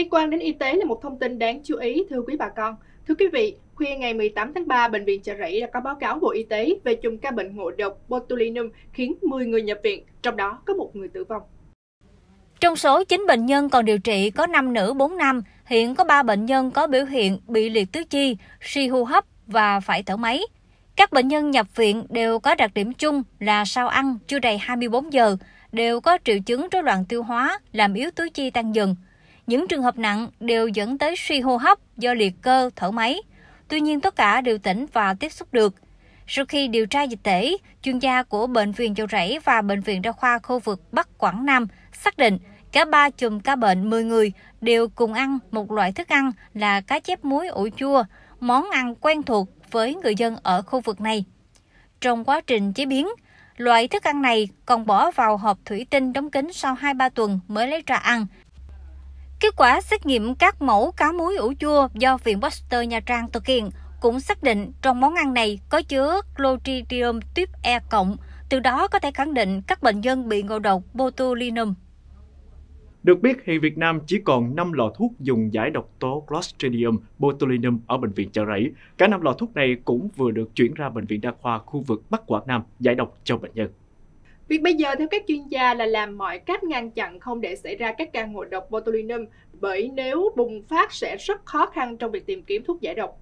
Liên quan đến y tế là một thông tin đáng chú ý thưa quý bà con. Thưa quý vị, khuya ngày 18 tháng 3, Bệnh viện Chợ Rẫy đã có báo cáo Bộ Y tế về chùm ca bệnh ngộ độc botulinum khiến 10 người nhập viện, trong đó có một người tử vong. Trong số 9 bệnh nhân còn điều trị có 5 nữ 4 nam, hiện có 3 bệnh nhân có biểu hiện bị liệt tứ chi, suy hô hấp và phải thở máy. Các bệnh nhân nhập viện đều có đặc điểm chung là sau ăn chưa đầy 24 giờ, đều có triệu chứng rối loạn tiêu hóa, làm yếu tứ chi tăng dần. Những trường hợp nặng đều dẫn tới suy hô hấp do liệt cơ, thở máy. Tuy nhiên tất cả đều tỉnh và tiếp xúc được. Sau khi điều tra dịch tễ, chuyên gia của Bệnh viện châu Rẫy và Bệnh viện Đa khoa khu vực Bắc Quảng Nam xác định cả ba chùm ca bệnh 10 người đều cùng ăn một loại thức ăn là cá chép muối ủ chua, món ăn quen thuộc với người dân ở khu vực này. Trong quá trình chế biến, loại thức ăn này còn bỏ vào hộp thủy tinh đóng kín sau 2-3 tuần mới lấy ra ăn – Kết quả xét nghiệm các mẫu cá muối ủ chua do Viện Pasteur Nha Trang thực hiện cũng xác định trong món ăn này có chứa Clostridium tuyếp E+, từ đó có thể khẳng định các bệnh nhân bị ngộ độc botulinum. Được biết, hiện Việt Nam chỉ còn 5 lọ thuốc dùng giải độc tố Clostridium botulinum ở Bệnh viện Chợ Rẫy. Cả 5 lọ thuốc này cũng vừa được chuyển ra Bệnh viện Đa khoa khu vực Bắc Quảng Nam giải độc cho bệnh nhân. Việc bây giờ theo các chuyên gia là làm mọi cách ngăn chặn không để xảy ra các ca ngộ độc botulinum bởi nếu bùng phát sẽ rất khó khăn trong việc tìm kiếm thuốc giải độc.